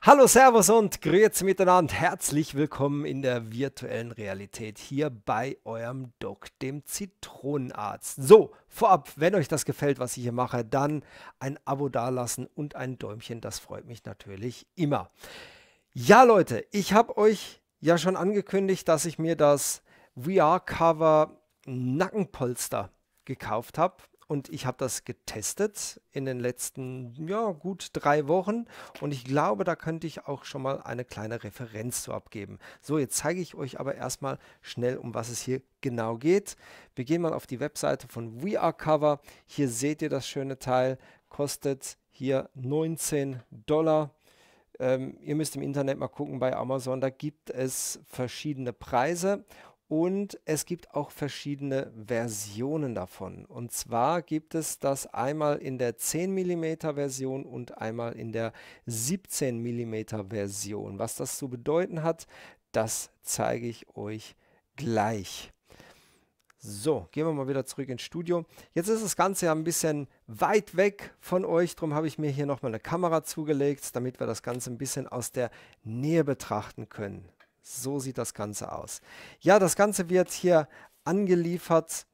Hallo, Servus und Grüezi miteinander. Herzlich willkommen in der virtuellen Realität hier bei eurem Doc, dem Zitronenarzt. So, vorab, wenn euch das gefällt, was ich hier mache, dann ein Abo dalassen und ein Däumchen, das freut mich natürlich immer. Ja, Leute, ich habe euch ja schon angekündigt, dass ich mir das VR-Cover Nackenpolster gekauft habe. Und ich habe das getestet in den letzten, ja, gut drei Wochen. Und ich glaube, da könnte ich auch schon mal eine kleine Referenz zu abgeben. So, jetzt zeige ich euch aber erstmal schnell, um was es hier genau geht. Wir gehen mal auf die Webseite von We Are Cover. Hier seht ihr das schöne Teil. Kostet hier 19 Dollar. Ähm, ihr müsst im Internet mal gucken bei Amazon, da gibt es verschiedene Preise und es gibt auch verschiedene Versionen davon. Und zwar gibt es das einmal in der 10 mm Version und einmal in der 17 mm Version. Was das zu bedeuten hat, das zeige ich euch gleich. So, gehen wir mal wieder zurück ins Studio. Jetzt ist das Ganze ja ein bisschen weit weg von euch, darum habe ich mir hier nochmal eine Kamera zugelegt, damit wir das Ganze ein bisschen aus der Nähe betrachten können. So sieht das Ganze aus. Ja, das Ganze wird hier angeliefert,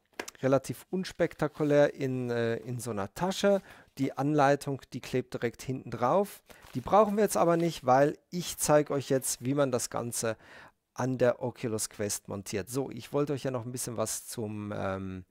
relativ unspektakulär in, äh, in so einer Tasche. Die Anleitung, die klebt direkt hinten drauf. Die brauchen wir jetzt aber nicht, weil ich zeige euch jetzt, wie man das Ganze an der Oculus Quest montiert. So, ich wollte euch ja noch ein bisschen was zum ähm,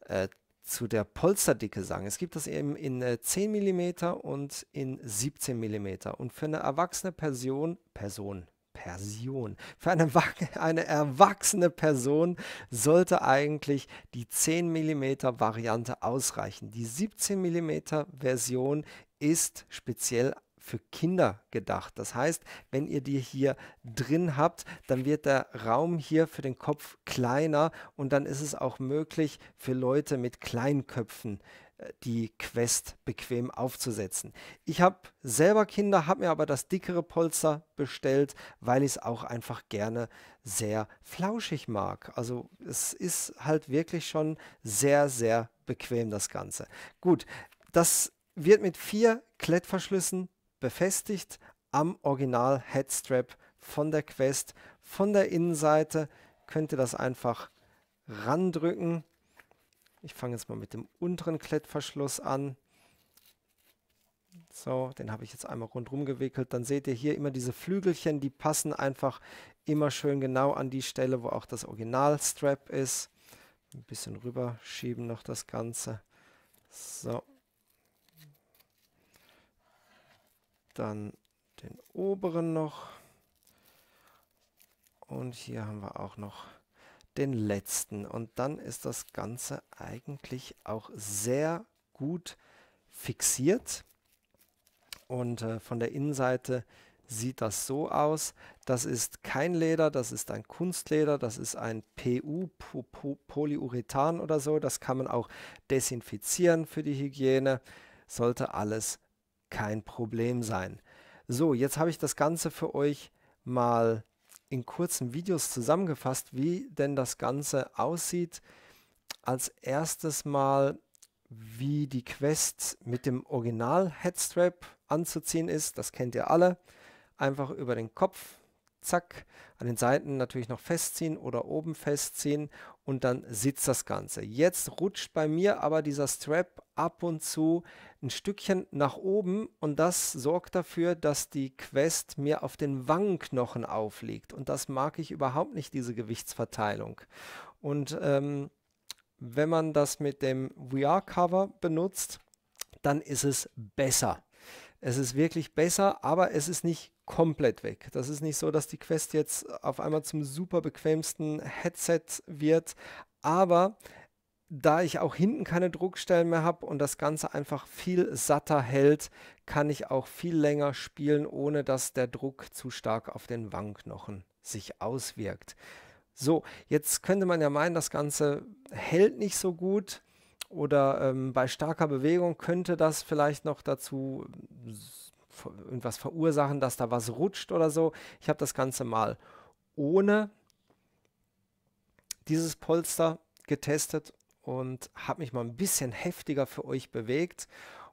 äh, zu der Polsterdicke sagen. Es gibt das eben in äh, 10 mm und in 17 mm. Und für eine erwachsene Person, Person, Perversion. Für eine, eine erwachsene Person sollte eigentlich die 10 mm Variante ausreichen. Die 17 mm Version ist speziell für Kinder gedacht. Das heißt, wenn ihr die hier drin habt, dann wird der Raum hier für den Kopf kleiner und dann ist es auch möglich für Leute mit Kleinköpfen. Köpfen die Quest bequem aufzusetzen. Ich habe selber Kinder, habe mir aber das dickere Polster bestellt, weil ich es auch einfach gerne sehr flauschig mag. Also es ist halt wirklich schon sehr, sehr bequem das Ganze. Gut, das wird mit vier Klettverschlüssen befestigt am Original Headstrap von der Quest. Von der Innenseite könnt ihr das einfach randrücken ich fange jetzt mal mit dem unteren Klettverschluss an. So, den habe ich jetzt einmal rundherum gewickelt. Dann seht ihr hier immer diese Flügelchen, die passen einfach immer schön genau an die Stelle, wo auch das Originalstrap ist. Ein bisschen rüberschieben noch das Ganze. So. Dann den oberen noch. Und hier haben wir auch noch den letzten. Und dann ist das Ganze eigentlich auch sehr gut fixiert. Und äh, von der Innenseite sieht das so aus. Das ist kein Leder, das ist ein Kunstleder, das ist ein PU, Polyurethan oder so. Das kann man auch desinfizieren für die Hygiene. Sollte alles kein Problem sein. So, jetzt habe ich das Ganze für euch mal in kurzen Videos zusammengefasst, wie denn das Ganze aussieht. Als erstes mal, wie die Quest mit dem Original Headstrap anzuziehen ist. Das kennt ihr alle. Einfach über den Kopf zack, an den Seiten natürlich noch festziehen oder oben festziehen und dann sitzt das Ganze. Jetzt rutscht bei mir aber dieser Strap ab und zu ein Stückchen nach oben und das sorgt dafür, dass die Quest mir auf den Wangenknochen aufliegt und das mag ich überhaupt nicht, diese Gewichtsverteilung. Und ähm, wenn man das mit dem VR-Cover benutzt, dann ist es besser. Es ist wirklich besser, aber es ist nicht komplett weg. Das ist nicht so, dass die Quest jetzt auf einmal zum super bequemsten Headset wird, aber da ich auch hinten keine Druckstellen mehr habe und das Ganze einfach viel satter hält, kann ich auch viel länger spielen, ohne dass der Druck zu stark auf den Wangenknochen sich auswirkt. So, jetzt könnte man ja meinen, das Ganze hält nicht so gut oder ähm, bei starker Bewegung könnte das vielleicht noch dazu irgendwas verursachen, dass da was rutscht oder so. Ich habe das Ganze mal ohne dieses Polster getestet und habe mich mal ein bisschen heftiger für euch bewegt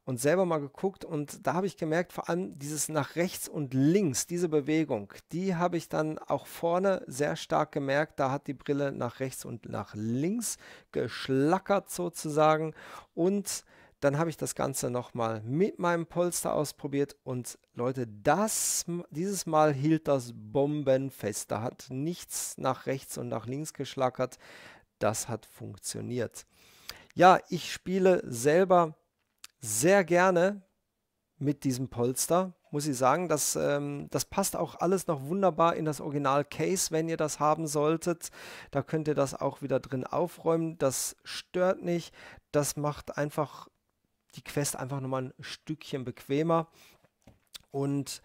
und selber mal geguckt und da habe ich gemerkt, vor allem dieses nach rechts und links, diese Bewegung, die habe ich dann auch vorne sehr stark gemerkt. Da hat die Brille nach rechts und nach links geschlackert sozusagen und dann habe ich das Ganze nochmal mit meinem Polster ausprobiert und Leute, das, dieses Mal hielt das bombenfest. Da hat nichts nach rechts und nach links geschlackert. Das hat funktioniert. Ja, ich spiele selber sehr gerne mit diesem Polster, muss ich sagen. Das, ähm, das passt auch alles noch wunderbar in das Original Case, wenn ihr das haben solltet. Da könnt ihr das auch wieder drin aufräumen. Das stört nicht. Das macht einfach die Quest einfach nochmal ein Stückchen bequemer. Und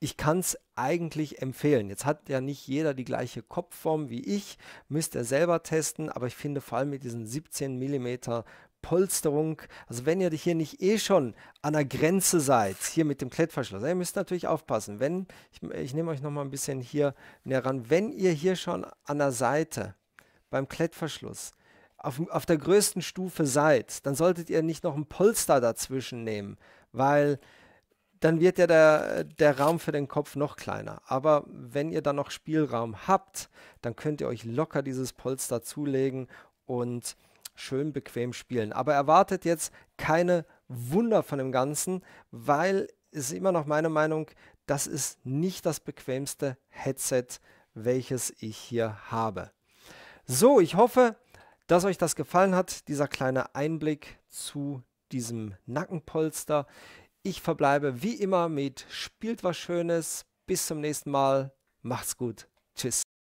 ich kann es eigentlich empfehlen. Jetzt hat ja nicht jeder die gleiche Kopfform wie ich, müsst ihr selber testen, aber ich finde vor allem mit diesen 17 mm Polsterung. Also wenn ihr hier nicht eh schon an der Grenze seid, hier mit dem Klettverschluss, ihr müsst natürlich aufpassen. Wenn, ich, ich nehme euch noch mal ein bisschen hier näher ran, wenn ihr hier schon an der Seite beim Klettverschluss auf, auf der größten Stufe seid, dann solltet ihr nicht noch ein Polster dazwischen nehmen, weil dann wird ja der, der Raum für den Kopf noch kleiner. Aber wenn ihr dann noch Spielraum habt, dann könnt ihr euch locker dieses Polster zulegen und schön bequem spielen. Aber erwartet jetzt keine Wunder von dem Ganzen, weil es immer noch meine Meinung, das ist nicht das bequemste Headset, welches ich hier habe. So, ich hoffe, dass euch das gefallen hat, dieser kleine Einblick zu diesem Nackenpolster. Ich verbleibe wie immer mit Spielt was Schönes. Bis zum nächsten Mal. Macht's gut. Tschüss.